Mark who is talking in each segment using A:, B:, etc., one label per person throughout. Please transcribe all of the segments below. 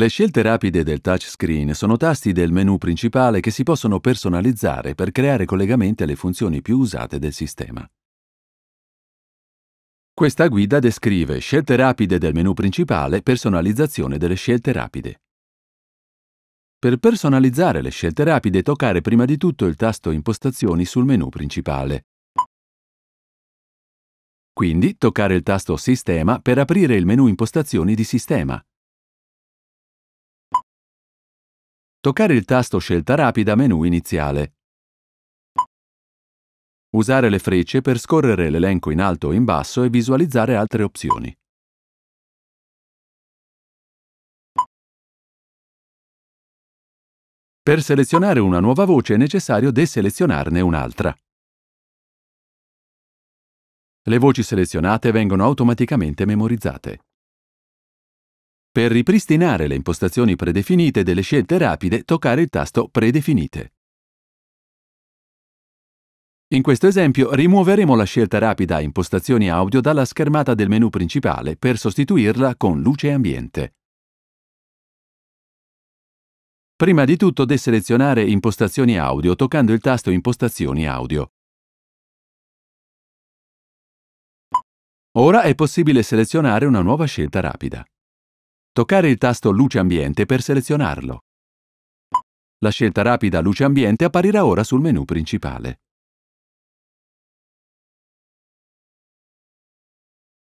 A: Le scelte rapide del touchscreen sono tasti del menu principale che si possono personalizzare per creare collegamenti alle funzioni più usate del sistema. Questa guida descrive scelte rapide del menu principale, personalizzazione delle scelte rapide. Per personalizzare le scelte rapide toccare prima di tutto il tasto impostazioni sul menu principale.
B: Quindi toccare il tasto sistema per aprire il menu impostazioni di sistema. Toccare il tasto Scelta rapida menu iniziale. Usare le frecce per scorrere l'elenco in alto o in basso e visualizzare altre opzioni. Per selezionare una nuova voce è necessario deselezionarne un'altra.
A: Le voci selezionate vengono automaticamente memorizzate. Per ripristinare le impostazioni predefinite delle scelte rapide, toccare il tasto Predefinite. In questo esempio rimuoveremo la scelta rapida Impostazioni audio dalla schermata del menu principale per sostituirla con Luce e
B: ambiente. Prima di tutto deselezionare Impostazioni audio toccando il tasto Impostazioni audio.
A: Ora è possibile selezionare una nuova scelta rapida. Toccare il tasto Luce Ambiente per selezionarlo. La scelta
B: rapida Luce Ambiente apparirà ora sul menu principale.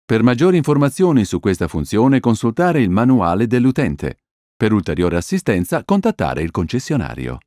B: Per maggiori informazioni su questa funzione
A: consultare
B: il manuale dell'utente. Per ulteriore assistenza contattare il concessionario.